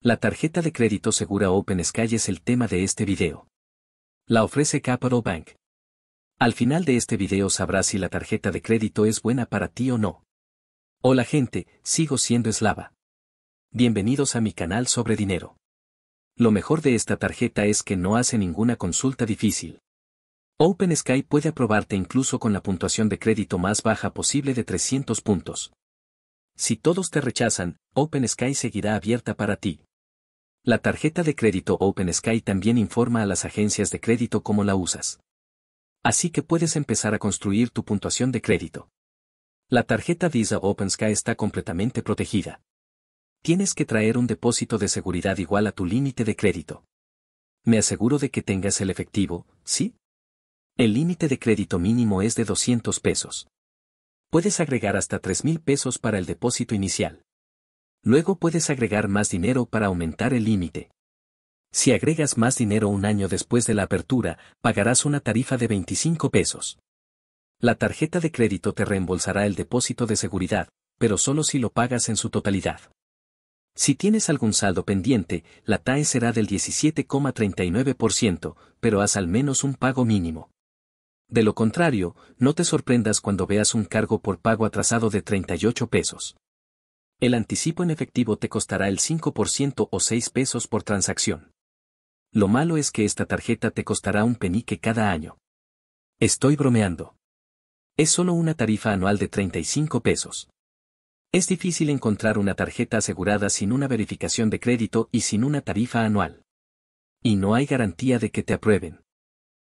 La tarjeta de crédito segura OpenSky es el tema de este video. La ofrece Capital Bank. Al final de este video sabrás si la tarjeta de crédito es buena para ti o no. Hola gente, sigo siendo eslava. Bienvenidos a mi canal sobre dinero. Lo mejor de esta tarjeta es que no hace ninguna consulta difícil. OpenSky puede aprobarte incluso con la puntuación de crédito más baja posible de 300 puntos. Si todos te rechazan, OpenSky seguirá abierta para ti. La tarjeta de crédito OpenSky también informa a las agencias de crédito cómo la usas. Así que puedes empezar a construir tu puntuación de crédito. La tarjeta Visa OpenSky está completamente protegida. Tienes que traer un depósito de seguridad igual a tu límite de crédito. Me aseguro de que tengas el efectivo, ¿sí? El límite de crédito mínimo es de 200 pesos. Puedes agregar hasta 3.000 pesos para el depósito inicial. Luego puedes agregar más dinero para aumentar el límite. Si agregas más dinero un año después de la apertura, pagarás una tarifa de 25 pesos. La tarjeta de crédito te reembolsará el depósito de seguridad, pero solo si lo pagas en su totalidad. Si tienes algún saldo pendiente, la TAE será del 17,39%, pero haz al menos un pago mínimo. De lo contrario, no te sorprendas cuando veas un cargo por pago atrasado de 38 pesos. El anticipo en efectivo te costará el 5% o 6 pesos por transacción. Lo malo es que esta tarjeta te costará un penique cada año. Estoy bromeando. Es solo una tarifa anual de 35 pesos. Es difícil encontrar una tarjeta asegurada sin una verificación de crédito y sin una tarifa anual. Y no hay garantía de que te aprueben.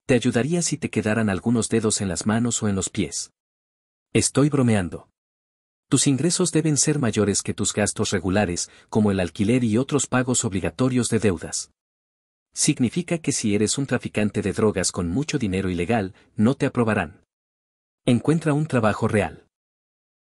Te ayudaría si te quedaran algunos dedos en las manos o en los pies. Estoy bromeando. Tus ingresos deben ser mayores que tus gastos regulares, como el alquiler y otros pagos obligatorios de deudas. Significa que si eres un traficante de drogas con mucho dinero ilegal, no te aprobarán. Encuentra un trabajo real.